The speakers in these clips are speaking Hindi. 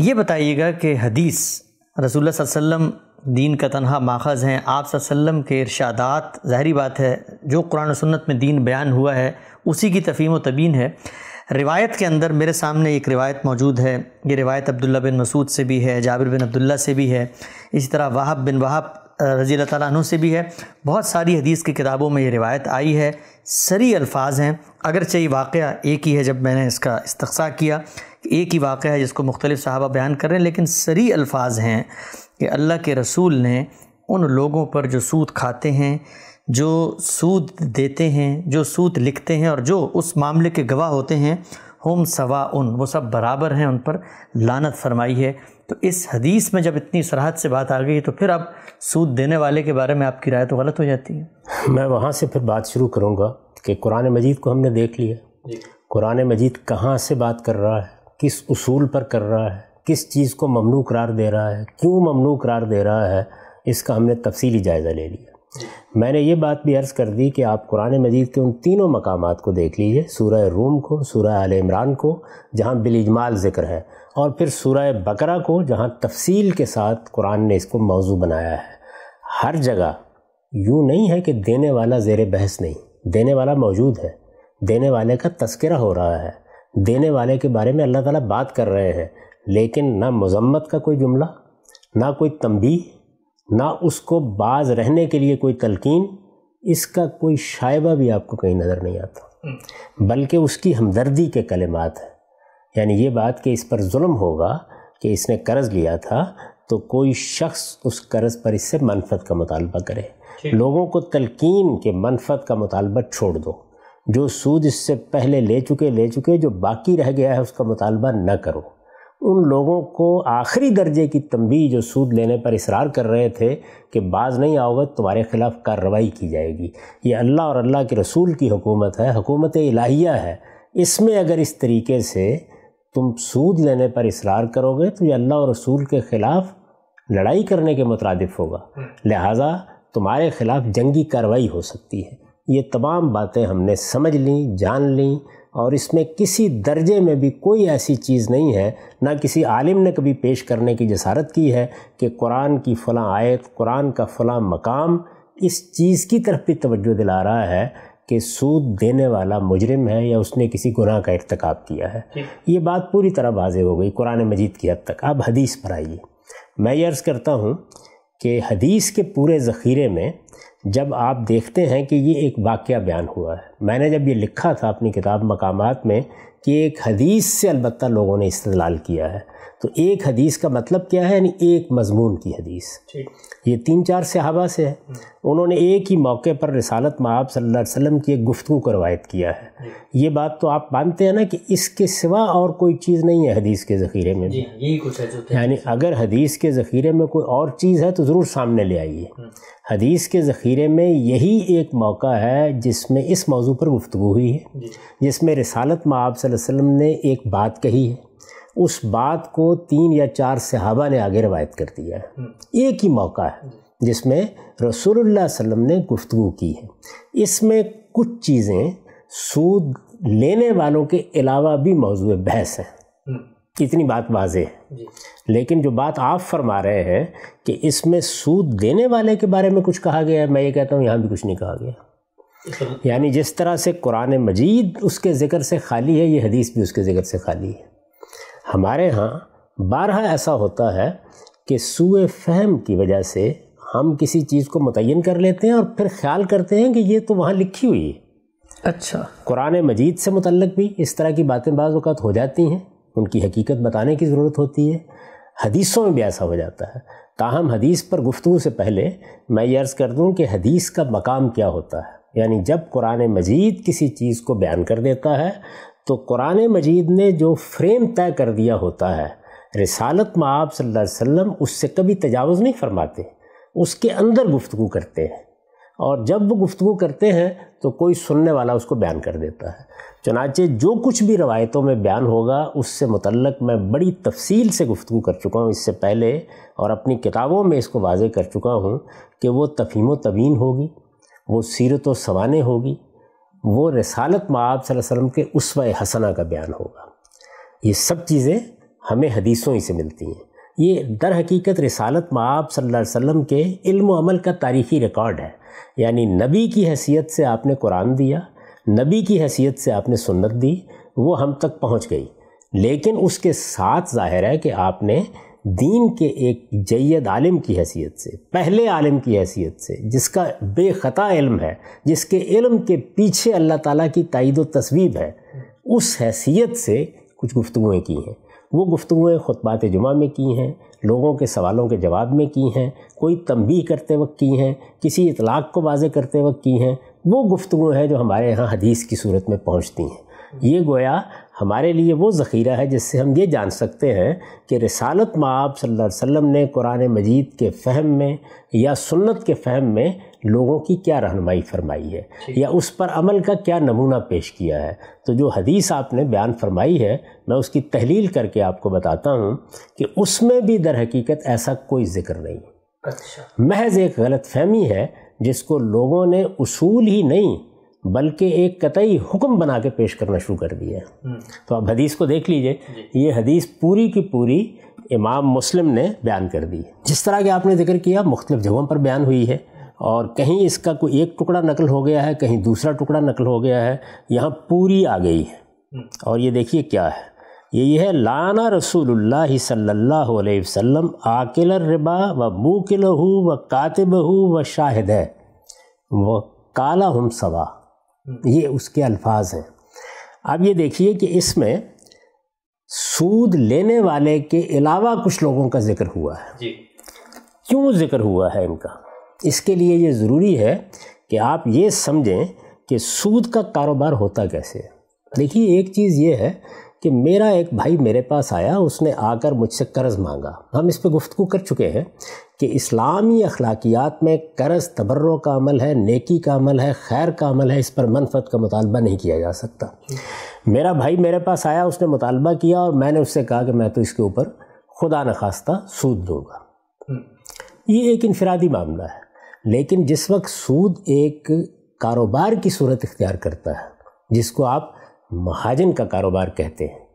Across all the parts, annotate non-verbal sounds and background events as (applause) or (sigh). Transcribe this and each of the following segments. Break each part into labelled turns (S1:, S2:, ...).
S1: ये बताइएगा कि हदीस रसूल वसम दीन का तनहा माखज़ हैं आप वसम के इरशादात ज़ाहरी बात है जो कुरान सन्नत में दीन बयान हुआ है उसी की तफीम व तबीन है रिवायत के अंदर मेरे सामने एक रिवायत मौजूद है ये रिवायत अब्दुल्ला बिन मसूद से भी है जाबिर बिन अब्दुल्ला से भी है इसी तरह वाहब बिन वाहब रजी तु से भी है बहुत सारी हदीस की किताबों में ये रिवायत आई है सरी अल्फाज हैं अगरचे वाक़ एक ही है जब मैंने इसका इस्तसा किया एक ही वाक़ है जिसको मुख्तलिफ़ साहबा बयान कर रहे हैं लेकिन सरी अल्फाज हैं कि अल्लाह के रसूल ने उन लोगों पर जो सूद खाते हैं जो सूद देते हैं जो सूद लिखते हैं और जो उस मामले के गवाह होते हैं हम सवा उन वो सब बराबर हैं उन पर लानत फरमाई है तो इस हदीस में जब इतनी सराहत से बात आ गई तो फिर अब सूद
S2: देने वाले के बारे में आपकी राय तो गलत हो जाती है मैं वहाँ से फिर बात शुरू करूँगा कि कुरान मजीद को हमने देख लिया कुरान मजीद कहाँ से बात कर रहा है किस उसूल पर कर रहा है किस चीज़ को ममनू करार दे रहा है क्यों ममनू करार दे रहा है इसका हमने तफसीली जायज़ा ले लिया मैंने ये बात भी अर्ज़ कर दी कि आप कुरान मजीद के उन तीनों मकाम को देख लीजिए सूरह रूम को सूरह आल इमरान को जहाँ बिलजमाल ज़िक्र है और फिर सूरह बकरा को जहाँ तफसील के साथ कुरान ने इसको मौजू बनाया है हर जगह यूँ नहीं है कि देने वाला जेर बहस नहीं देने वाला मौजूद है देने वाले का तस्करा हो रहा है देने वाले के बारे में अल्लाह ताला बात कर रहे हैं लेकिन ना मज़म्मत का कोई जुमला ना कोई तंबी ना उसको बाज रहने के लिए कोई तलकिन इसका कोई शायबा भी आपको कहीं नज़र नहीं आता हम्म। बल्कि उसकी हमदर्दी के कलेमात हैं यानी ये बात कि इस पर जुल्म होगा कि इसने कर्ज़ लिया था तो कोई शख्स उस कर्ज़ पर इससे मनफत का मुतालबा करे लोगों को तलकिन के मनफत का मुतालबा छोड़ दो जो सूद इससे पहले ले चुके ले चुके जो बाकी रह गया है उसका मुतालबा न करो उन लोगों को आखिरी दर्जे की तंबी जो सूद लेने पर इसरार कर रहे थे कि बाज नहीं आओगे तुम्हारे ख़िलाफ़ कार्रवाई की जाएगी ये अल्लाह और अल्लाह के रसूल की हुकूमत है हुकूमत इलाहिया है इसमें अगर इस तरीके से तुम सूद लेने पर इसरार करोगे तो ये अल्लाह और रसूल के ख़िलाफ़ लड़ाई करने के मुतरद होगा हम्म। लिहाजा तुम्हारे ख़िलाफ़ जंगी कार्रवाई हो सकती है ये तमाम बातें हमने समझ ली जान ली और इसमें किसी दर्जे में भी कोई ऐसी चीज़ नहीं है ना किसी आलिम ने कभी पेश करने की जसारत की है कि कुरान की फ़लाँ आयत कुरान का फ़लाँ मकाम इस चीज़ की तरफ भी तवज्जो दिला रहा है कि सूद देने वाला मुजरिम है या उसने किसी गुनाह का irtikab किया है ये बात पूरी तरह वाज हो गई कुरान मजीद की हद तक अब हदीस पर आइए मैं ये अर्ज़ करता हूँ कि हदीस के पूरे ज़ख़ीरे में जब आप देखते हैं कि ये एक वाक्य बयान हुआ है मैंने जब ये लिखा था अपनी किताब मकामात में कि एक हदीस से अलबत् लोगों ने इस्तलाल किया है तो एक हदीस का मतलब क्या है यानी एक मजमून की हदीस ये तीन चार सहाबा से है हम्म। उन्होंने एक ही मौके पर रसालत माब सल्लल्लाहु अलैहि की एक गुफ्तु को रवायत किया है ये बात तो आप मानते हैं ना कि इसके सिवा और कोई चीज़ नहीं है हदीस के ज़ख़ीरे में
S1: यही कुछ यानी
S2: अगर हदीस के ज़ख़ीरे में कोई और चीज़ है तो ज़रूर सामने ले आइए हम्म। हदीस के ज़ख़ीरे में यही एक मौका है जिसमें इस मौजू पर गुफ्तु हुई है जिसमें रसालत माब वसल्लम ने एक बात कही है उस बात को तीन या चार सहाबा ने आगे रवायत कर दिया है हम्म। एक ही मौका है जिसमें रसूलुल्लाह सल्लम ने गुफ्तु की है इसमें कुछ चीज़ें सूद लेने वालों के अलावा भी मौजू बहस हैं
S3: हम्म।
S2: इतनी बात वाजे है लेकिन जो बात आप फरमा रहे हैं कि इसमें सूद देने वाले के बारे में कुछ कहा गया है मैं ये कहता हूँ यहाँ भी कुछ नहीं कहा गया यानी जिस तरह से कुरान मजीद उसके ज़िक्र से खाली है ये हदीस भी उसके ज़िक्र से खाली है हमारे यहाँ बारह ऐसा होता है कि सूए फहम की वजह से हम किसी चीज़ को मुतन कर लेते हैं और फिर ख्याल करते हैं कि ये तो वहाँ लिखी हुई है अच्छा कुरान मजीद से मुतलक भी इस तरह की बातें बाज़ात हो जाती हैं उनकी हकीकत बताने की ज़रूरत होती है हदीसों में भी ऐसा हो जाता है ताहम हदीस पर गुफ्तु से पहले मैं ये अर्ज़ कर दूँ कि हदीस का मकाम क्या होता है यानी जब कुरान मजीद किसी चीज़ को बयान कर देता है तो कुरान मजीद ने जो फ्रेम तय कर दिया होता है रिसालत में आप वसल्लम उससे कभी तजावज़ नहीं फरमाते उसके अंदर गुफ्तु करते हैं और जब वो गुफ्तु करते हैं तो कोई सुनने वाला उसको बयान कर देता है चनाचे जो कुछ भी रवायतों में बयान होगा उससे मतलब मैं बड़ी तफसील से गुफ्तु कर चुका हूँ इससे पहले और अपनी किताबों में इसको वाज कर चुका हूँ कि वो तफीम तबीन होगी वो सीरत व सवाने होगी वो रसालत माब वसल्लम के उसव हसना का बयान होगा ये सब चीज़ें हमें हदीसों ही से मिलती हैं ये दर हकीकत रसालत माब सल्लल्लाहु अलैहि वसल्लम के इल्म अमल का तारीखी रिकॉर्ड है यानी नबी की हैसियत से आपने कुरान दिया नबी की हैसियत से आपने सुन्नत दी वो हम तक पहुंच गई लेकिन उसके साथ ज़ाहिर है कि आपने दीन के एक जैद आलिम की हैसियत से पहले आलिम की हैसियत से जिसका बेखता इल्म है जिसके इल्म के पीछे अल्लाह ताला की तइद व तस्वीब है उस हैसियत से कुछ गुफ्तुएँ की हैं वो गुफ्तुएँ ख़ुतबात जुमा में की हैं लोगों के सवालों के जवाब में की हैं कोई तंबी करते वक्त की हैं किसी इतलाक़ को वाजे करते वक्त की हैं वो गुफ्तु हैं जो हमारे यहाँ हदीस की सूरत में पहुँचती हैं ये गोया हमारे लिए वो ज़ख़ीरा है जिससे हम ये जान सकते हैं कि रसालत माँ सल्लल्लाहु अलैहि वसल्लम ने कुरान मजीद के फहम में या सुन्नत के फहम में लोगों की क्या रहनमाई फरमाई है या उस पर अमल का क्या नमूना पेश किया है तो जो हदीस आपने बयान फरमाई है मैं उसकी तहलील करके आपको बताता हूँ कि उसमें भी दर हकीकत ऐसा कोई ज़िक्र नहीं अच्छा महज एक गलत फहमी है जिसको लोगों ने उसूल ही नहीं बल्कि एक कतई हुक्म बना के पेश करना शुरू कर दिया हम्म। तो आप हदीस को देख लीजिए ये हदीस पूरी की पूरी इमाम मुस्लिम ने बयान कर दी जिस तरह के आपने जिक्र किया मुख्तलिफ़ जगहों पर बयान हुई है और कहीं इसका कोई एक टुकड़ा नकल हो गया है कहीं दूसरा टुकड़ा नकल हो गया है यहाँ पूरी आ गई है हम्म। और ये देखिए क्या है ये ये है लाना रसूलुल्लाह सल्लल्लाहु अलैहि वसल्लम आकिल रिबा व मूकिल व कातिब व शाहिद है व काला हम सवा ये उसके अल्फाज हैं अब ये देखिए कि इसमें सूद लेने वाले के अलावा कुछ लोगों का जिक्र हुआ है क्यों जिक्र हुआ है इनका इसके लिए ये ज़रूरी है कि आप ये समझें कि सूद का कारोबार होता कैसे है देखिए एक चीज़ ये है कि मेरा एक भाई मेरे पास आया उसने आकर मुझसे कर्ज़ मांगा हम इस पर गुफ्तु कर चुके हैं कि इस्लामी अखलाकियात में कर्ज तबर्रों का अमल है नेकी का अमल है खैर का अमल है इस पर मनफत का मुतालबा नहीं किया जा सकता मेरा भाई मेरे पास आया उसने मुतालबा किया और मैंने उससे कहा कि मैं तो इसके ऊपर खुदा नखास्ता सूद दूँगा ये एक इनफरादी मामला है लेकिन जिस वक्त सूद एक कारोबार की सूरत इख्तियार करता है जिसको आप महाजन का कारोबार कहते हैं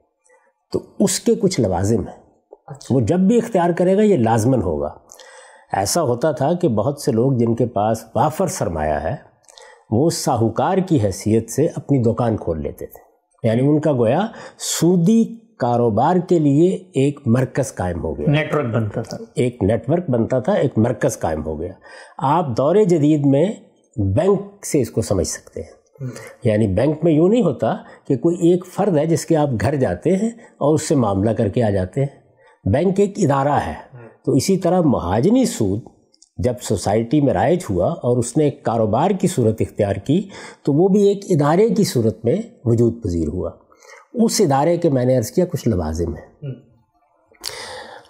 S2: तो उसके कुछ लवाजिम हैं अच्छा। वो जब भी इख्तियार करेगा ये लाजमन होगा ऐसा होता था कि बहुत से लोग जिनके पास वाफर सरमाया है वो साहूकार की हैसियत से अपनी दुकान खोल लेते थे यानी उनका गोया सूदी कारोबार के लिए एक मरकज़ कायम हो गया नेटवर्क बनता था एक नेटवर्क बनता था एक मरकज़ कायम हो गया आप दौरे जदीद में बैंक से इसको समझ सकते हैं हम्म। यानी बैंक में यूँ नहीं होता कि कोई एक फ़र्द है जिसके आप घर जाते हैं और उससे मामला करके आ जाते हैं बैंक एक इदारा है तो इसी तरह महाजनी सूद जब सोसाइटी में राइज हुआ और उसने एक कारोबार की सूरत इख्तियार की तो वो भी एक इदारे की सूरत में वजूद पजीर हुआ उस इदारे के मैंने अर्ज़ किया कुछ लवाजिम है हम्म।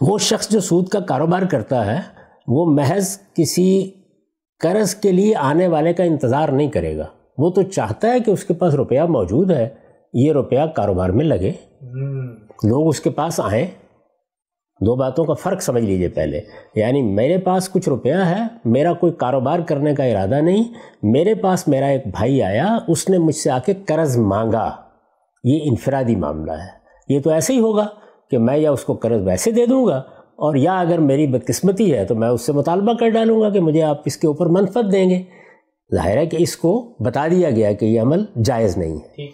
S2: वो शख्स जो सूद का कारोबार करता है वो महज किसी कर्ज के लिए आने वाले का इंतज़ार नहीं करेगा वो तो चाहता है कि उसके पास रुपया मौजूद है ये रुपया कारोबार में लगे
S3: हम्म।
S2: लोग उसके पास आएँ दो बातों का फ़र्क समझ लीजिए पहले यानी मेरे पास कुछ रुपया है मेरा कोई कारोबार करने का इरादा नहीं मेरे पास मेरा एक भाई आया उसने मुझसे आके कर्ज़ मांगा ये इनफरादी मामला है ये तो ऐसे ही होगा कि मैं या उसको कर्ज़ वैसे दे दूँगा और या अगर मेरी बदकिस्मती है तो मैं उससे मुतालबा कर डालूँगा कि मुझे आप इसके ऊपर मनफत देंगे ज़ाहिर है कि इसको बता दिया गया कि ये अमल जायज़ नहीं है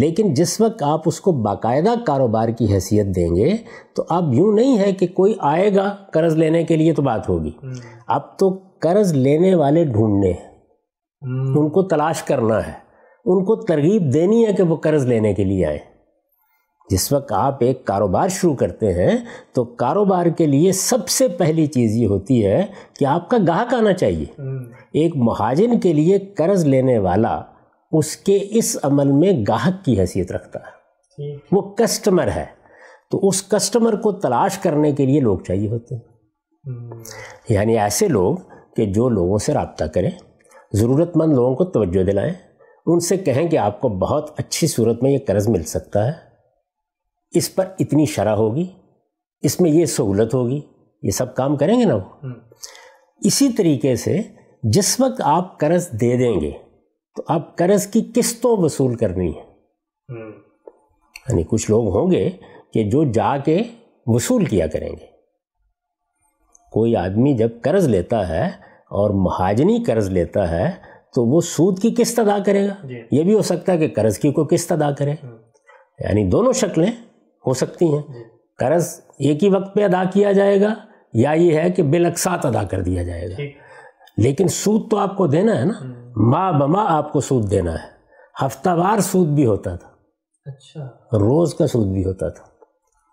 S2: लेकिन जिस वक्त आप उसको बाकायदा कारोबार की हैसियत देंगे तो अब यूँ नहीं है कि कोई आएगा कर्ज़ लेने के लिए तो बात होगी हम्म। अब तो कर्ज़ लेने वाले ढूंढने हैं हम्म। उनको तलाश करना है उनको तरगीब देनी है कि वो कर्ज़ लेने के लिए आए जिस वक्त आप एक कारोबार शुरू करते हैं तो कारोबार के लिए सबसे पहली चीज़ ये होती है कि आपका गाहक आना चाहिए हम्म। एक महाजन के लिए कर्ज लेने वाला उसके इस अमल में गाहक की हैसियत रखता
S3: है
S2: वो कस्टमर है तो उस कस्टमर को तलाश करने के लिए लोग चाहिए होते हैं हम्म। यानी ऐसे लोग कि जो लोगों से रबता करें ज़रूरतमंद लोगों को तोज्जो दिलाएं उनसे कहें कि आपको बहुत अच्छी सूरत में ये कर्ज़ मिल सकता है इस पर इतनी शरह होगी इसमें ये सहूलत होगी ये सब काम करेंगे ना वो हम्म। इसी तरीके से जिस वक्त आप कर्ज दे देंगे तो आप कर्ज की किस्तों वसूल करनी है हम्म। यानी कुछ लोग होंगे कि जो जाके वसूल किया करेंगे कोई आदमी जब कर्ज लेता है और महाजनी कर्ज लेता है तो वो सूद की किस्त अदा करेगा ये भी हो सकता है कि कर्ज की कोई किस्त अदा करे हम्म। यानी दोनों शक्लें हो सकती हैं कर्ज एक ही वक्त पे अदा किया जाएगा या ये है कि बिलकसात अदा कर दिया जाएगा लेकिन सूद तो आपको देना है ना हम्म। माँ बमा आपको सूद देना है हफ्तावार सूद भी होता था
S3: अच्छा
S2: रोज का सूद भी होता था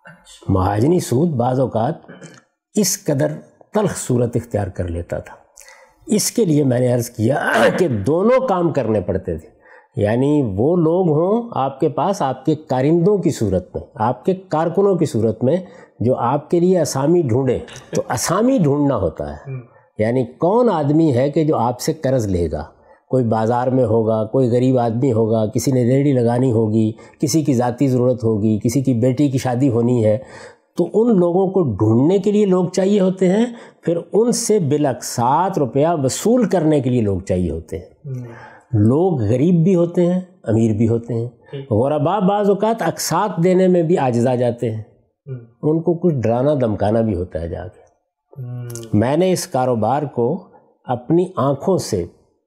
S2: अच्छा। महाजनी सूद बाज़ात इस कदर तलख सूरत इख्तियार कर लेता था इसके लिए मैंने अर्ज़ किया कि दोनों काम करने पड़ते थे यानी वो लोग हों आपके पास आपके कारिंदों की सूरत में आपके कारकुनों की सूरत में जो आपके लिए असामी ढूंढे तो असामी ढूंढना होता है हम्म। यानी कौन आदमी है कि जो आपसे कर्ज़ लेगा कोई बाज़ार में होगा कोई गरीब आदमी होगा किसी ने रेडी लगानी होगी किसी की ज़ाती ज़रूरत होगी किसी की बेटी की शादी होनी है तो उन लोगों को ढूंढने के लिए लोग चाहिए होते हैं फिर उनसे बिलक सात रुपया वसूल करने के लिए लोग चाहिए होते हैं हम्म। लोग गरीब भी होते हैं अमीर भी होते हैं गौरबा बाज़ात अकसात देने में भी आजजा जाते हैं हम्म। उनको कुछ डराना धमकाना भी होता है जाके हम्म। मैंने इस कारोबार को अपनी आँखों से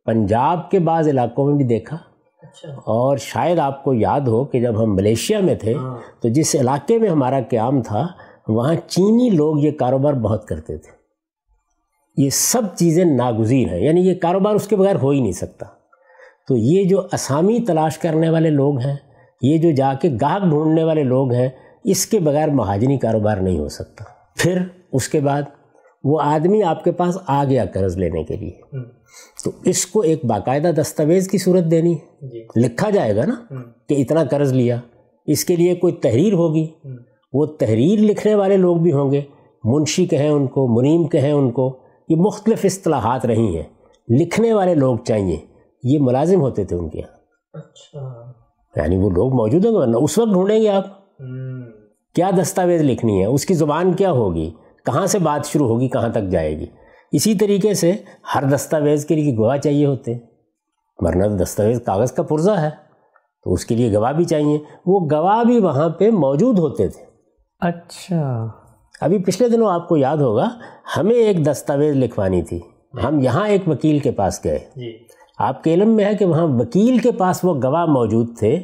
S2: पंजाब के बाद इलाकों में भी देखा अच्छा। और शायद आपको याद हो कि जब हम मलेशिया में थे हाँ। तो जिस इलाके में हमारा क्याम था वहाँ चीनी लोग ये कारोबार बहुत करते थे ये सब चीज़ें नागुजीर हैं यानी ये कारोबार उसके बगैर हो ही नहीं सकता तो ये जो असामी तलाश करने वाले लोग हैं ये जो जाके गाहक ढूंढने वाले लोग हैं इसके बगैर महाजनी कारोबार नहीं हो सकता फिर उसके बाद वो आदमी आपके पास आ गया कर्ज़ लेने के लिए हम्म। तो इसको एक बाकायदा दस्तावेज़ की सूरत देनी है लिखा जाएगा ना हम्म। कि इतना कर्ज़ लिया इसके लिए कोई तहरीर होगी हम्म। वो तहरीर लिखने वाले लोग भी होंगे मुंशी कहें उनको मुनीम कहें उनको ये मुख्तलिफ़ असलाहत रही हैं लिखने वाले लोग चाहिए ये मुलाजिम होते थे उनके यहाँ अच्छा यानी वो लोग मौजूद होंगे वरना उस वक्त ढूंढेंगे आप हम्म। क्या दस्तावेज लिखनी है उसकी ज़ुबान क्या होगी कहाँ से बात शुरू होगी कहाँ तक जाएगी इसी तरीके से हर दस्तावेज़ के लिए गवाह चाहिए होते वरना तो दस्तावेज़ कागज़ का पुर्जा है तो उसके लिए गवाह भी चाहिए वो गवाह भी वहाँ पे मौजूद होते थे अच्छा अभी पिछले दिनों आपको याद होगा हमें एक दस्तावेज़ लिखवानी थी हम यहाँ एक वकील के पास गए आपके इलम में है कि वहाँ वकील के पास वो गवाह मौजूद थे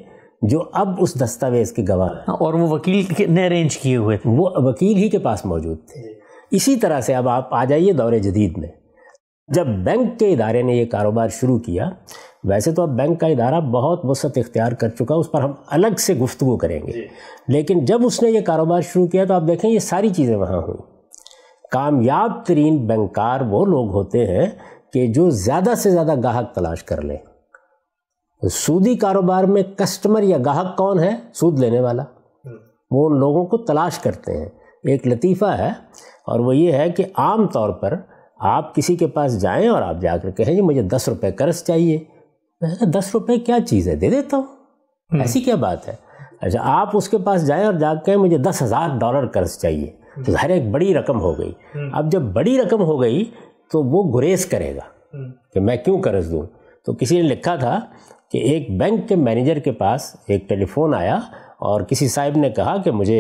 S2: जो अब उस दस्तावेज़ के गवाह हैं और वो वकील ने अरेंज किए हुए थे वो वकील ही के पास मौजूद थे इसी तरह से अब आप आ जाइए दौरे जदीद में जब बैंक के इदारे ने ये कारोबार शुरू किया वैसे तो अब बैंक का इदारा बहुत वसत इख्तियार कर चुका उस पर हम अलग से गुफ्तु करेंगे लेकिन जब उसने ये कारोबार शुरू किया तो आप देखें ये सारी चीज़ें वहाँ हुई कामयाब तरीन बैंकार वो लोग होते हैं कि जो ज़्यादा से ज़्यादा गाहक तलाश कर ले सूदी कारोबार में कस्टमर या गाहक कौन है सूद लेने वाला हम्म। वो उन लोगों को तलाश करते हैं एक लतीफ़ा है और वो ये है कि आम तौर पर आप किसी के पास जाएं और आप जा कहें जी मुझे दस रुपये कर्ज चाहिए मैंने दस रुपये क्या चीज़ है दे देता हूँ हम्म। ऐसी क्या बात है अच्छा आप उसके पास जाएं और जा कहें मुझे दस हज़ार डॉलर कर्ज चाहिए तो हम्म। ज़ाहिर एक बड़ी रकम हो गई अब जब बड़ी रकम हो गई तो वो गुरेज करेगा हम्म। कि मैं क्यों कर्ज दूँ तो किसी ने लिखा था कि एक बैंक के मैनेजर के पास एक टेलीफोन आया और किसी साहिब ने कहा कि मुझे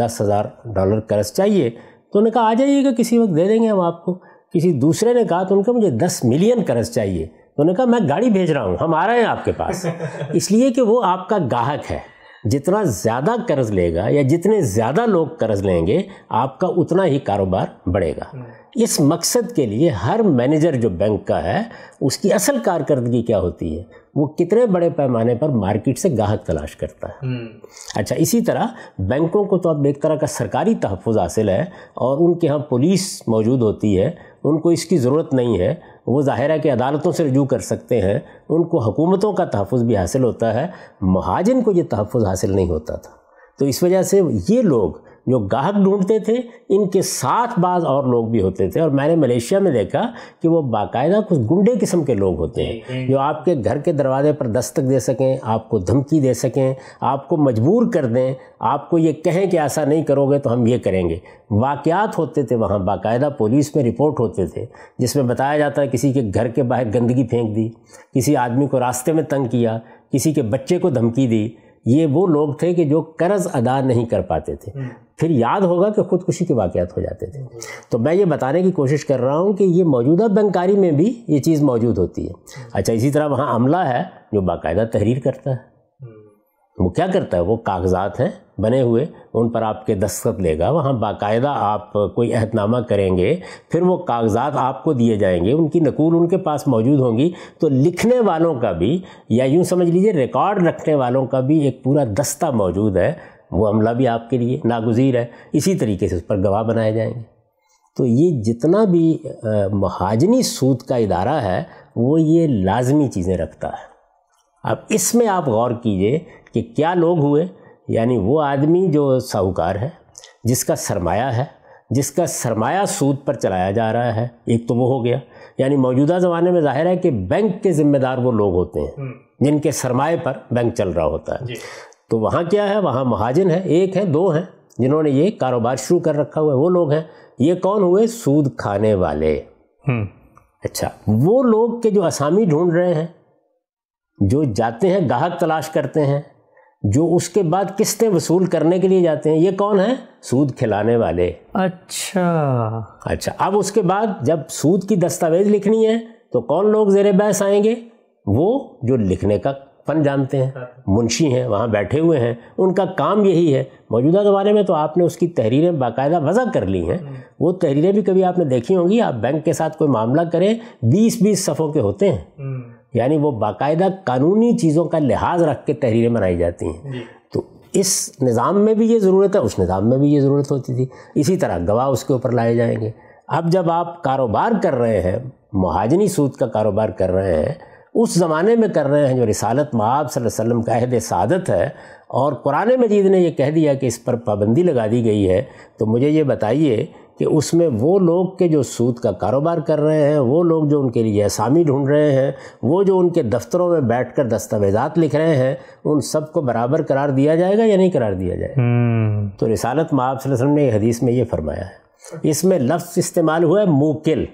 S2: दस हज़ार डॉलर कर्ज चाहिए तो उन्होंने कहा आ जाइएगा किसी वक्त दे देंगे हम आपको किसी दूसरे ने कहा तो उनका मुझे दस मिलियन कर्ज चाहिए तो उन्होंने कहा मैं गाड़ी भेज रहा हूँ हम आ रहे हैं आपके पास (laughs) इसलिए कि वो आपका गाहक है जितना ज़्यादा कर्ज लेगा या जितने ज़्यादा लोग कर्ज लेंगे आपका उतना ही कारोबार बढ़ेगा हम्म। इस मकसद के लिए हर मैनेजर जो बैंक का है उसकी असल कारकर्दगी क्या होती है वो कितने बड़े पैमाने पर मार्केट से गाहक तलाश करता है
S3: हम्म।
S2: अच्छा इसी तरह बैंकों को तो अब एक तरह का सरकारी तहफ़ हासिल है और उनके यहाँ पुलिस मौजूद होती है उनको इसकी ज़रूरत नहीं है वो ज़ाहिर है कि अदालतों से रजू कर सकते हैं उनको हुकूमतों का तहफ़ भी हासिल होता है महाजन को ये तहफ़ हासिल नहीं होता था तो इस वजह से ये लोग जो गाहक ढूंढते थे इनके साथ बाज और लोग भी होते थे और मैंने मलेशिया में देखा कि वो बाकायदा कुछ गुंडे किस्म के लोग होते हैं जो आपके घर के दरवाजे पर दस्तक दे सकें आपको धमकी दे सकें आपको मजबूर कर दें आपको ये कहें कि ऐसा नहीं करोगे तो हम ये करेंगे वाक़ात होते थे वहाँ बाकायदा पुलिस में रिपोर्ट होते थे जिसमें बताया जाता है किसी के घर के बाहर गंदगी फेंक दी किसी आदमी को रास्ते में तंग किया किसी के बच्चे को धमकी दी ये वो लोग थे कि जो कर्ज अदा नहीं कर पाते थे हम्म। फिर याद होगा कि ख़ुदकुशी के वाक़त हो जाते थे हम्म। तो मैं ये बताने की कोशिश कर रहा हूँ कि ये मौजूदा बंकारी में भी ये चीज़ मौजूद होती है हम्म। अच्छा इसी तरह वहाँ अमला है जो बाकायदा तहरीर करता है वो क्या करता है वो कागजात हैं बने हुए उन पर आपके दस्तखत लेगा वहाँ बाकायदा आप कोई अहतनामा करेंगे फिर वो कागजात आपको दिए जाएंगे उनकी नकूल उनके पास मौजूद होंगी तो लिखने वालों का भी या यूँ समझ लीजिए रिकॉर्ड रखने वालों का भी एक पूरा दस्ता मौजूद है वो अमला भी आपके लिए नागजीर है इसी तरीके से उस पर गवाह बनाए जाएंगे तो ये जितना भी महाजनी सूद का इदारा है वो ये लाजमी चीज़ें रखता है अब इसमें आप गौर कीजिए कि क्या लोग हुए यानी वो आदमी जो साहूकार है जिसका सरमाया है जिसका सरमाया सूद पर चलाया जा रहा है एक तो वो हो गया यानी मौजूदा ज़माने में जाहिर है कि बैंक के ज़िम्मेदार वो लोग होते हैं हम्म। जिनके सरमाए पर बैंक चल रहा होता है तो वहाँ क्या है वहाँ महाजन है एक है दो हैं जिन्होंने ये कारोबार शुरू कर रखा हुआ है वो लोग हैं ये कौन हुए सूद खाने वाले हम्म। अच्छा वो लोग के जो असामी ढूंढ रहे हैं जो जाते हैं गाहक तलाश करते हैं जो उसके बाद किस्तें वसूल करने के लिए जाते हैं ये कौन है सूद खिलाने वाले अच्छा अच्छा अब उसके बाद जब सूद की दस्तावेज लिखनी है तो कौन लोग जेर बहस आएंगे वो जो लिखने का फन जानते हैं मुंशी हैं वहाँ बैठे हुए हैं उनका काम यही है मौजूदा ज़माने में तो आपने उसकी तहरीरें बाकायदा वजह कर ली हैं वो तहरीरें भी कभी आपने देखी होंगी आप बैंक के साथ कोई मामला करें बीस बीस सफ़ों के होते हैं हम्म। यानी वो बाकायदा कानूनी चीज़ों का लिहाज रख के तहरीरें बनाई जाती हैं तो इस निज़ाम में भी ये ज़रूरत है उस निज़ाम में भी ये ज़रूरत होती थी इसी तरह गवाह उसके ऊपर लाए जाएंगे अब जब आप कारोबार कर रहे हैं महाजनी सूद का कारोबार कर रहे हैं उस ज़माने में कर रहे हैं जो रिसालत महाब वसल्लम का अहद सादत है और कुरान मजीद ने यह कह दिया कि इस पर पाबंदी लगा दी गई है तो मुझे ये बताइए कि उसमें वो लोग के जो सूद का कारोबार कर रहे हैं वो लोग जो उनके लिए असामी ढूंढ रहे हैं वो जो उनके दफ्तरों में बैठ कर दस्तावेजात लिख रहे हैं उन सब को बराबर करार दिया जाएगा या नहीं करार दिया जाएगा हम्म। तो रिसालत माब वसल्लम ने हदीस में ये फरमाया है इसमें लफ्स इस्तेमाल हुआ है मुकिल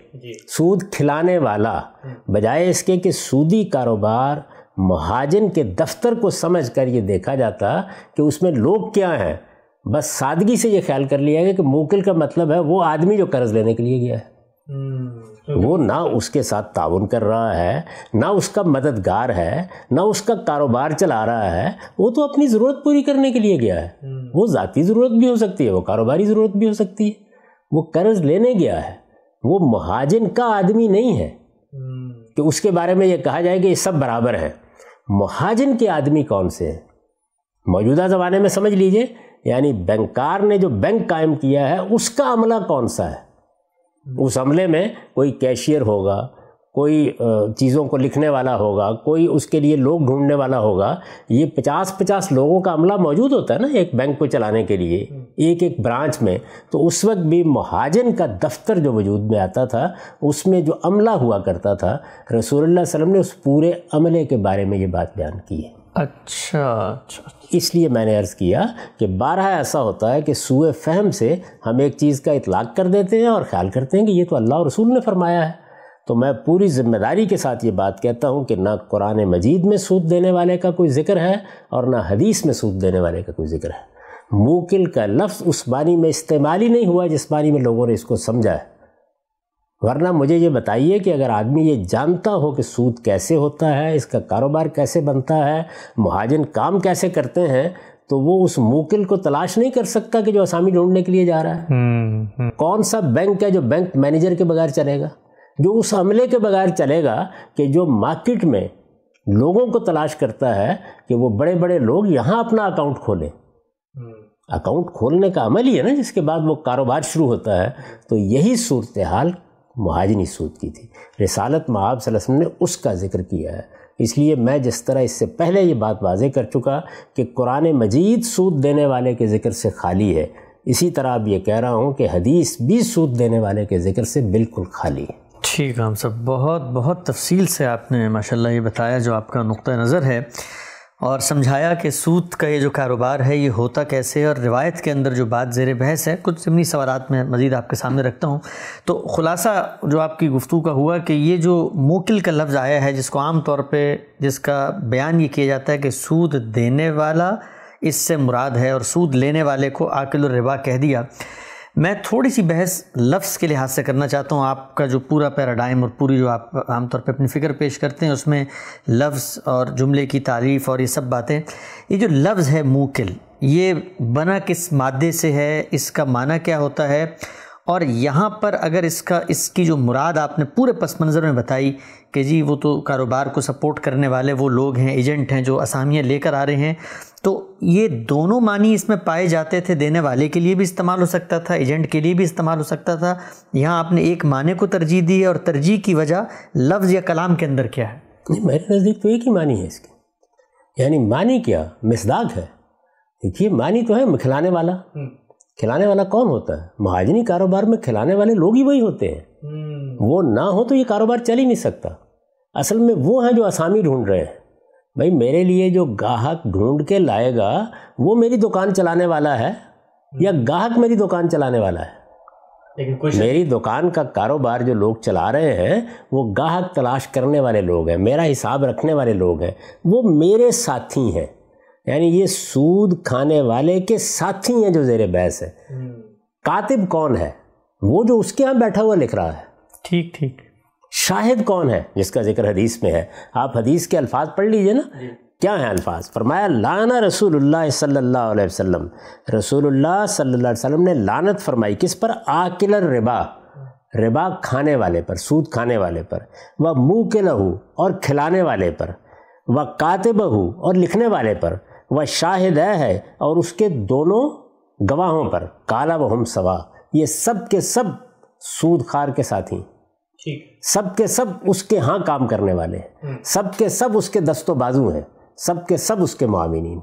S2: सूद खिलाने वाला हम्म। बजाय इसके कि सूदी कारोबार महाजन के दफ्तर को समझ कर ये देखा जाता कि उसमें लोग क्या हैं बस सादगी से ये ख्याल कर लिया गया कि मोकिल का मतलब है वो आदमी जो कर्ज लेने के लिए गया है
S3: हम्म।
S2: वो ना उसके साथ ताउन कर रहा है ना उसका मददगार है ना उसका कारोबार चला रहा है वो तो अपनी ज़रूरत पूरी करने के लिए गया है हम्म। वो ज़ाती ज़रूरत भी हो सकती है वो कारोबारी ज़रूरत भी हो सकती है वो कर्ज लेने गया है वो महाजन का आदमी नहीं है हम्म। कि उसके बारे में ये कहा जाए कि ये सब बराबर हैं महाजन के आदमी कौन से हैं मौजूदा ज़माने में समझ लीजिए यानी बैंकार ने जो बैंक कायम किया है उसका अमला कौन सा है उस अमले में कोई कैशियर होगा कोई चीज़ों को लिखने वाला होगा कोई उसके लिए लोग ढूंढने वाला होगा ये पचास पचास लोगों का अमला मौजूद होता है ना एक बैंक को चलाने के लिए एक एक ब्रांच में तो उस वक्त भी महाजन का दफ्तर जो वजूद में आता था उसमें जो अमला हुआ करता था रसूल वसल्लम ने उस पूरे अमले के बारे में ये बात बयान की है अच्छा अच्छा इसलिए मैंने अर्ज़ किया कि बारह ऐसा होता है कि सूए फहम से हम एक चीज़ का इतलाक़ कर देते हैं और ख़्याल करते हैं कि ये तो अल्लाह रसूल ने फरमाया है तो मैं पूरी ज़िम्मेदारी के साथ ये बात कहता हूँ कि ना कुरान मजीद में सूद देने वाले का कोई ज़िक्र है और ना हदीस में सूद देने वाले का कोई ज़िक्र है मुकिल का लफ्ज़ उस बानी में इस्तेमाल ही नहीं हुआ जिस बानी में लोगों ने इसको समझा है वरना मुझे ये बताइए कि अगर आदमी ये जानता हो कि सूद कैसे होता है इसका कारोबार कैसे बनता है महाजन काम कैसे करते हैं तो वो उस मुकिल को तलाश नहीं कर सकता कि जो आसामी ढूंढने के लिए जा रहा है हम्म, हम्म। कौन सा बैंक है जो बैंक मैनेजर के बगैर चलेगा जो उस अमले के बगैर चलेगा कि जो मार्केट में लोगों को तलाश करता है कि वो बड़े बड़े लोग यहाँ अपना अकाउंट खोलें हम्म। अकाउंट खोलने का अमल ही है ना जिसके बाद वो कारोबार शुरू होता है तो यही सूरत हाल महाजनी सूद की थी रिसालत महाब वसम ने उसका जिक्र किया है इसलिए मैं जिस तरह इससे पहले ये बात वाजे कर चुका कि कुरान मजीद सूद देने वाले के ज़िक्र से खाली है इसी तरह अब ये कह रहा हूँ कि हदीस भी सूद देने वाले के ज़िक्र से बिल्कुल खाली है
S1: ठीक है हम सब बहुत बहुत तफसील से आपने माशाल्लाह ये बताया जो आपका नुक़ नज़र है और समझाया कि सूत का ये जो कारोबार है ये होता कैसे और रिवायत के अंदर जो बात जेर बहस है कुछ ज़मनी सवालत में मज़ीद आपके सामने रखता हूँ तो ख़ुलासा जो आपकी गुफ्तु का हुआ कि ये जो मोकिल का लफ्ज़ आया है जिसको आम तौर पर जिसका बयान ये किया जाता है कि सूद देने वाला इससे मुराद है और सूद लेने वाले को आकिल रिबा कह दिया मैं थोड़ी सी बहस लफ्स के लिहाज से करना चाहता हूँ आपका जो पूरा पैराडाइम और पूरी जो आप आमतौर पर अपनी फ़िक्र पेश करते हैं उसमें लफ्स और जुमले की तारीफ़ और ये सब बातें ये जो लफ्ज़ है मूकिल ये बना किस मादे से है इसका माना क्या होता है और यहाँ पर अगर इसका इसकी जो मुराद आपने पूरे पस मंज़र में बताई कि जी वो तो कारोबार को सपोर्ट करने वाले वो लोग हैं एजेंट हैं जो असामियाँ लेकर आ रहे हैं तो ये दोनों मानी इसमें पाए जाते थे देने वाले के लिए भी इस्तेमाल हो सकता था एजेंट के लिए भी इस्तेमाल हो सकता था यहाँ आपने एक माने को तरजीह दी है और तरजीह की वजह लफ्ज़
S2: या कलाम के अंदर क्या है नहीं मेरे नज़दीक तो एक ही मानी है इसकी यानी मानी क्या मिसदाक है देखिए मानी तो है खिलाने वाला हम्म। खिलाने वाला कौन होता है महाजनी कारोबार में खिलाने वाले लोग ही वही होते हैं
S3: हम्म।
S2: वो ना हो तो ये कारोबार चल ही नहीं सकता असल में वो हैं जो आसामी ढूंढ रहे हैं भाई मेरे लिए जो गाहक ढूंढ के लाएगा वो मेरी दुकान चलाने वाला है हम्म। या गाहक मेरी दुकान चलाने वाला है
S1: लेकिन मेरी
S2: दुकान का कारोबार जो लोग चला रहे हैं वो गाहक तलाश करने वाले लोग हैं मेरा हिसाब रखने वाले लोग हैं वो मेरे साथी हैं यानी ये सूद खाने वाले के साथी हैं जो जेर बहस है हम्म। कातिब कौन है वो जो उसके यहाँ बैठा हुआ लिख रहा है ठीक ठीक शाहिद कौन है जिसका जिक्र हदीस में है आप हदीस के अल्फाज पढ़ लीजिए ना क्या है अल्फाज फरमाया लाना रसूल सल्लल्लाहु अलैहि वसल्लम ने लानत फरमाई किस पर आकिलर रिबा रिबा खाने वाले पर सूद खाने वाले पर व मुँह के लहू और खिलाने वाले पर व वा बहू और लिखने वाले पर वह शाहिद है और उसके दोनों गवाहों पर काला व सवा ये सब के सब सूद खार के साथी सब के सब उसके हाँ काम करने वाले हैं हम्म। सब के सब उसके दस्तो बाजू हैं सब के सब उसके मामिन हैं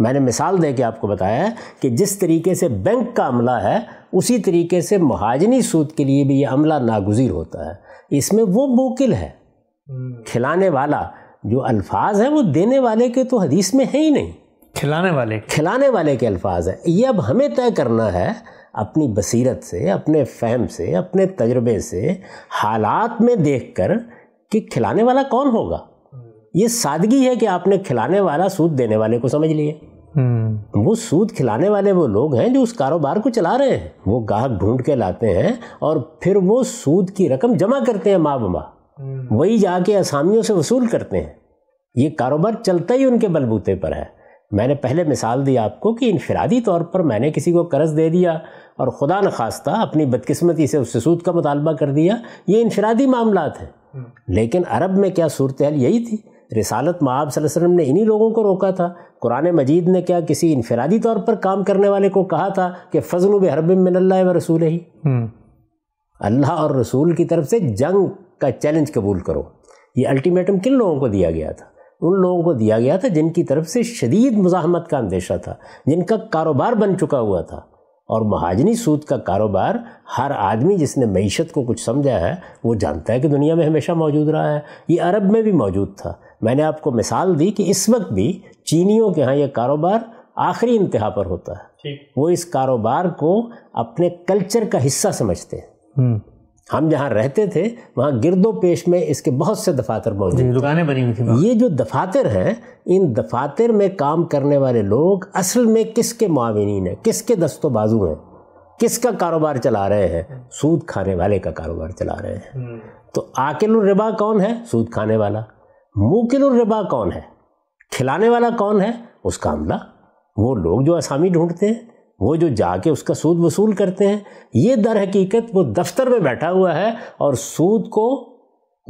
S2: मैंने मिसाल दे के आपको बताया कि जिस तरीके से बैंक का अमला है उसी तरीके से महाजनी सूद के लिए भी ये अमला नागुजीर होता है इसमें वो मोकिल है हम्म। खिलाने वाला जो अल्फाज है वो देने वाले के तो हदीस में है ही नहीं खिलाने वाले खिलाने वाले के अल्फाज हैं ये अब हमें तय करना है अपनी बसीरत से अपने फहम से अपने तजर्बे से हालात में देख कर कि खिलाने वाला कौन होगा ये सादगी है कि आपने खिलाने वाला सूद देने वाले को समझ लिए हम्म। वो सूद खिलाने वाले वो लोग हैं जो उस कारोबार को चला रहे हैं वो गाहक ढूंढ के लाते हैं और फिर वो सूद की रकम जमा करते हैं माँ बमा हम्म। वही जाके असामियों से वसूल करते हैं ये कारोबार चलता ही उनके बलबूते पर है मैंने पहले मिसाल दी आपको कि इनफरादी तौर पर मैंने किसी को कर्ज़ दे दिया और ख़ुदा न खास्ता अपनी बदकस्मती से उससे सूद का मुतालबा कर दिया ये इनफरादी मामला हैं हम्म। लेकिन अरब में क्या सूरत हाल यही थी रिसालत महाब वसल्लम ने इन्हीं लोगों को रोका था कुरान मजीद ने क्या किसी इनफरादी तौर पर काम करने वाले को कहा था कि फजल हरब मिनल्ला व रसूल ही हम्म। अल्लाह और रसूल की तरफ से जंग का चैलेंज कबूल करो ये अल्टीमेटम किन लोगों को दिया गया था उन लोगों को दिया गया था जिनकी तरफ से शदीद मुजामत का अंदेशा था जिनका कारोबार बन चुका हुआ था और महाजनी सूद का कारोबार हर आदमी जिसने मीशत को कुछ समझा है वो जानता है कि दुनिया में हमेशा मौजूद रहा है ये अरब में भी मौजूद था मैंने आपको मिसाल दी कि इस वक्त भी चीनियों के यहाँ यह कारोबार आखिरी इंतहा पर होता है वो इस कारोबार को अपने कल्चर का हिस्सा समझते हैं हम्म। हम जहाँ रहते थे वहाँ गिरदो पेश में इसके बहुत से दफातर मौजूद दुकानें बनी हुई थी ये जो दफातर हैं इन दफातर में काम करने वाले लोग असल में किसके माविन हैं किसके दस्तोबाजू हैं किसका कारोबार चला रहे हैं सूद खाने वाले का कारोबार चला रहे हैं हम्म। तो आकिल रिबा कौन है सूद खाने वाला मुकिल रिबा कौन है खिलाने वाला कौन है उसका अमला वो लोग जो आसामी ढूंढते हैं वो जो जाके उसका सूद वसूल करते हैं ये दर हकीकत वो दफ्तर में बैठा हुआ है और सूद को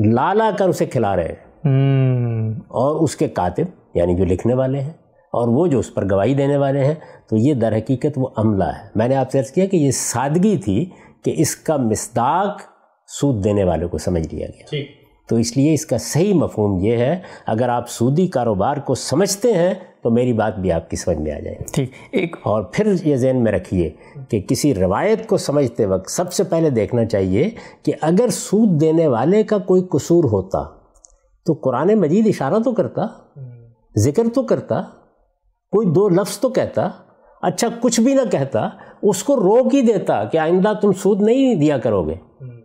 S2: ला ला कर उसे खिला रहे हैं हम्म। और उसके कातिब यानी जो लिखने वाले हैं और वो जो उस पर गवाही देने वाले हैं तो ये दर हकीकत वो अमला है मैंने आपसे अर्ज़ किया कि ये सादगी थी कि इसका मिसदाक सूद देने वाले को समझ लिया गया ठीक तो इसलिए इसका सही मफहम यह है अगर आप सूदी कारोबार को समझते हैं तो मेरी बात भी आपकी समझ में आ जाए ठीक एक और फिर ये जहन में रखिए कि किसी रवायत को समझते वक्त सबसे पहले देखना चाहिए कि अगर सूद देने वाले का कोई कसूर होता तो कुरान मजीद इशारा तो करता ज़िक्र तो करता कोई दो लफ्ज़ तो कहता अच्छा कुछ भी ना कहता उसको रोक ही देता कि आइंदा तुम सूद नहीं दिया करोगे हम्म।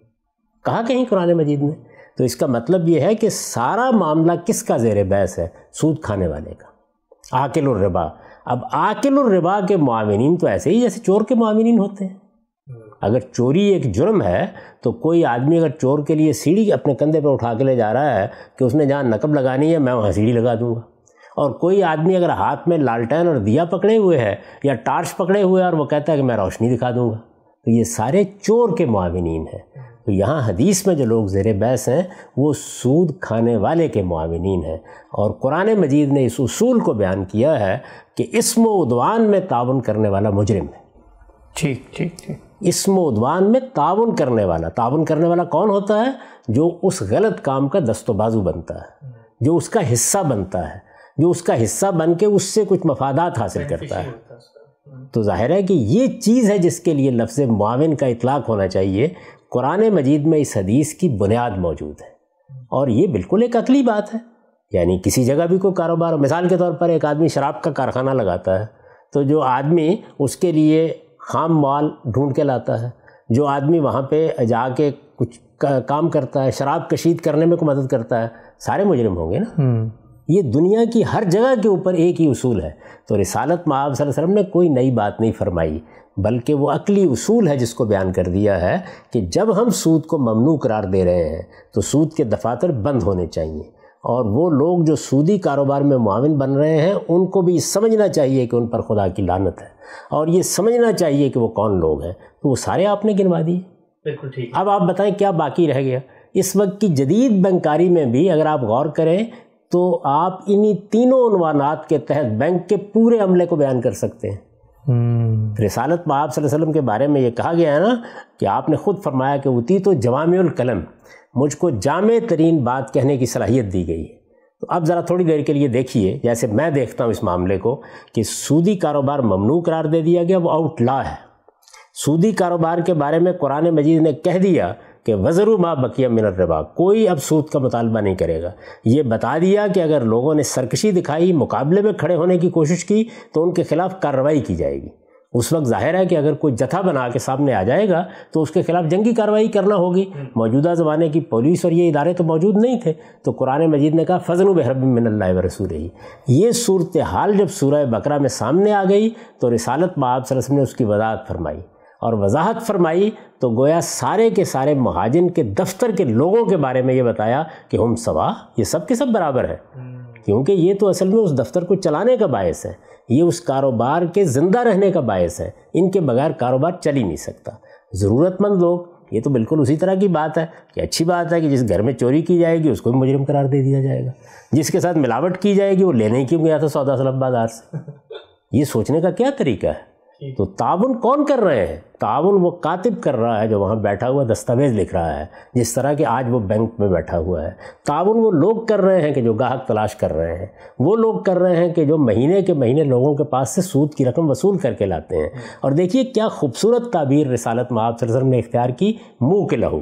S2: कहा कहीं कुरान मजीद में तो इसका मतलब ये है कि सारा मामला किसका जेर बहस है सूद खाने वाले का आकिल और रिबा अब आकिल और रिबा के माविन तो ऐसे ही जैसे चोर के माविन होते हैं अगर चोरी एक जुर्म है तो कोई आदमी अगर चोर के लिए सीढ़ी अपने कंधे पर उठा के ले जा रहा है कि उसने जहाँ नकब लगानी है मैं वहाँ सीढ़ी लगा दूँगा और कोई आदमी अगर हाथ में लालटेन और दिया पकड़े हुए है या टार्च पकड़े हुए है और वो कहता है कि मैं रोशनी दिखा दूँगा तो ये सारे चोर के माविन हैं तो यहाँ हदीस में जो लोग ज़ेर बैस हैं वो सूद खाने वाले के माविन हैं और कुरान मजीद ने इस उसूल को बयान किया है कि इसम उदवान में ताउन करने वाला मुजरम है ठीक ठीक ठीक इसम उदवान में ताउन करने वाला ताउन करने वाला कौन होता है जो उस गलत काम का दस्तोबाज़ू बनता है जो उसका हिस्सा बनता है जो उसका हिस्सा बन के उससे कुछ मफादात हासिल करता है तो जाहिर है कि ये चीज़ है जिसके लिए लफ्ज़ माविन का इतलाक़ होना चाहिए कुरान मजीद में इस हदीस की बुनियाद मौजूद है और ये बिल्कुल एक अकली बात है यानी किसी जगह भी कोई कारोबार मिसाल के तौर पर एक आदमी शराब का कारखाना लगाता है तो जो आदमी उसके लिए खाम माल ढूंढ के लाता है जो आदमी वहाँ पे जाके कुछ का, काम करता है शराब कशीद करने में को मदद करता है सारे मुजरिम होंगे ना हम्म। ये दुनिया की हर जगह के ऊपर एक ही उसूल है तो रिसालत में आप वसल्लम ने कोई नई बात नहीं फरमाई बल्कि वो अकली उसूल है जिसको बयान कर दिया है कि जब हम सूद को ममनू करार दे रहे हैं तो सूद के दफातर बंद होने चाहिए और वो लोग जो सूदी कारोबार में माविन बन रहे हैं उनको भी समझना चाहिए कि उन पर खुदा की लानत है और ये समझना चाहिए कि वो कौन लोग हैं तो वो सारे आपने गिनवा दिए बिल्कुल ठीक अब आप बताएं क्या बाकी रह गया इस वक्त की जदीद बंकारी में भी अगर आप गौर करें तो आप इन्हीं तीनों उनवानात के तहत बैंक के पूरे अमले को बयान कर सकते हैं हम्म। रिसालत में आप वसल्लम के बारे में ये कहा गया है ना कि आपने ख़ुद फरमाया कि उती तो जवामुल कलम मुझको जाम तरीन बात कहने की सलाहियत दी गई है तो अब ज़रा थोड़ी देर के लिए देखिए जैसे मैं देखता हूँ इस मामले को कि सूदी कारोबार ममनू करार दे दिया गया वो आउटला है सूदी कारोबार के बारे में कुरान मजीद ने कह दिया कि वज़रू माँ बकिया मिनर रबा कोई अब सूद का मुतालबा नहीं करेगा ये बता दिया कि अगर लोगों ने सरकशी दिखाई मुकाबले में खड़े होने की कोशिश की तो उनके ख़िलाफ़ कार्रवाई की जाएगी उस वक्त जाहिर है कि अगर कोई जथा बना के सामने आ जाएगा तो उसके खिलाफ जंगी कार्रवाई करना होगी मौजूदा ज़माने की पुलिस और ये इदारे तो मौजूद नहीं थे तो कुरान मजीद ने कहा फजल बहरब मिनल्ला व रसूल ही ये सूरत हाल जब सूरह बकरा में सामने आ गई तो रिसालत महब सरसम ने उसकी वजाहत फरमाई और वजाहत फरमाई तो गोया सारे के सारे महाजन के दफ्तर के लोगों के बारे में ये बताया कि हम सवा ये सब के सब बराबर है हम्म। क्योंकि ये तो असल में उस दफ्तर को चलाने का बायस है ये उस कारोबार के ज़िंदा रहने का बायस है इनके बगैर कारोबार चल ही नहीं सकता ज़रूरतमंद लोग ये तो बिल्कुल उसी तरह की बात है कि अच्छी बात है कि जिस घर में चोरी की जाएगी उसको भी मुजरम करार दे दिया जाएगा जिसके साथ मिलावट की जाएगी वो लेने ही क्यों गया था सौदा सलब बाजार से (laughs) ये सोचने का क्या तरीका है तो ताउन कौन कर रहे हैं ताउन वो कातिब कर रहा है जो वहाँ बैठा हुआ दस्तावेज लिख रहा है जिस तरह के आज वो बैंक में बैठा हुआ है ताउन वो लोग कर रहे हैं कि जो गाहक तलाश कर रहे हैं वो लोग कर रहे हैं कि जो महीने के महीने लोगों के पास से सूद की रकम वसूल करके लाते हैं और देखिए क्या खूबसूरत ताबीर रिसालत महाब ने इख्तियार की मुँह के लहू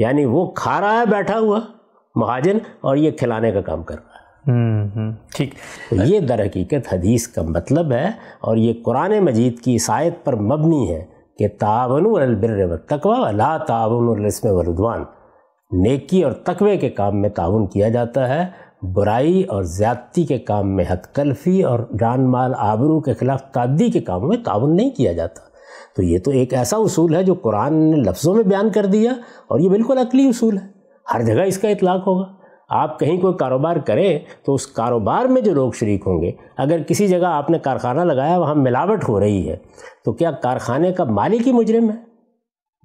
S2: यानी वो खा रहा है बैठा हुआ महाजन और ये खिलाने का काम कर रहा है हम्म, हम्म, ठीक तो ये दर हकीकत हदीस का मतलब है और ये कुरान मजीद की इसायत पर मबनी है कि तावन व तकवा ला ताबन रस्म वरुदवान नेकी और तकवे के काम में ताउन किया जाता है बुराई और ज़्यादती के काम में हक तलफी और जान माल आबरू के ख़िलाफ़ तादी के कामों में ताउन नहीं किया जाता तो ये तो एक ऐसा उसूल है जो कुरान ने लफ्ज़ों में बयान कर दिया और ये बिल्कुल अकली उसूल है हर जगह इसका इतलाक़ होगा आप कहीं कोई कारोबार करें तो उस कारोबार में जो लोग शरीक होंगे अगर किसी जगह आपने कारखाना लगाया वहाँ मिलावट हो रही है तो क्या कारखाने का मालिक ही मुजरिम है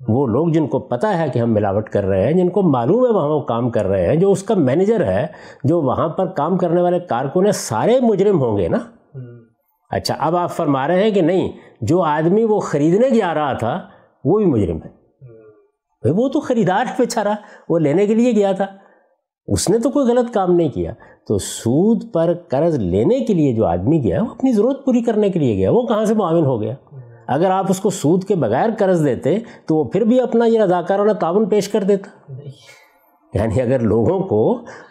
S2: वो लोग जिनको पता है कि हम मिलावट कर रहे हैं जिनको मालूम है वहाँ वो काम कर रहे हैं जो उसका मैनेजर है जो वहाँ पर काम करने वाले कारकुन है सारे मुजरिम होंगे ना हम्म। अच्छा अब आप फरमा रहे हैं कि नहीं जो आदमी वो ख़रीदने जा रहा था वो भी मुजरिम है हम्म। भाई वो तो ख़रीदार है (laughs) बेचारा वो लेने के लिए गया था उसने तो कोई गलत काम नहीं किया तो सूद पर कर्ज लेने के लिए जो आदमी गया वो अपनी ज़रूरत पूरी करने के लिए गया वो कहाँ से माविन हो गया अगर आप उसको सूद के बगैर कर्ज देते तो वो फिर भी अपना ये रजाकाराना ताउन पेश कर देता यानी अगर लोगों को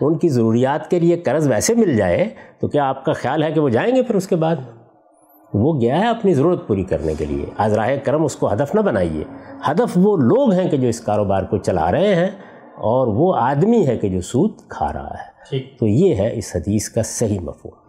S2: उनकी ज़रूरियात के लिए कर्ज वैसे मिल जाए तो क्या आपका ख्याल है कि वो जाएंगे फिर उसके बाद वो गया है अपनी ज़रूरत पूरी करने के लिए आज राह करम उसको हदफ ना बनाइए हदफ वो लोग हैं कि जो इस कारोबार को चला रहे हैं और वो आदमी है कि जो सूद खा रहा है तो ये है इस हदीस का सही मफहम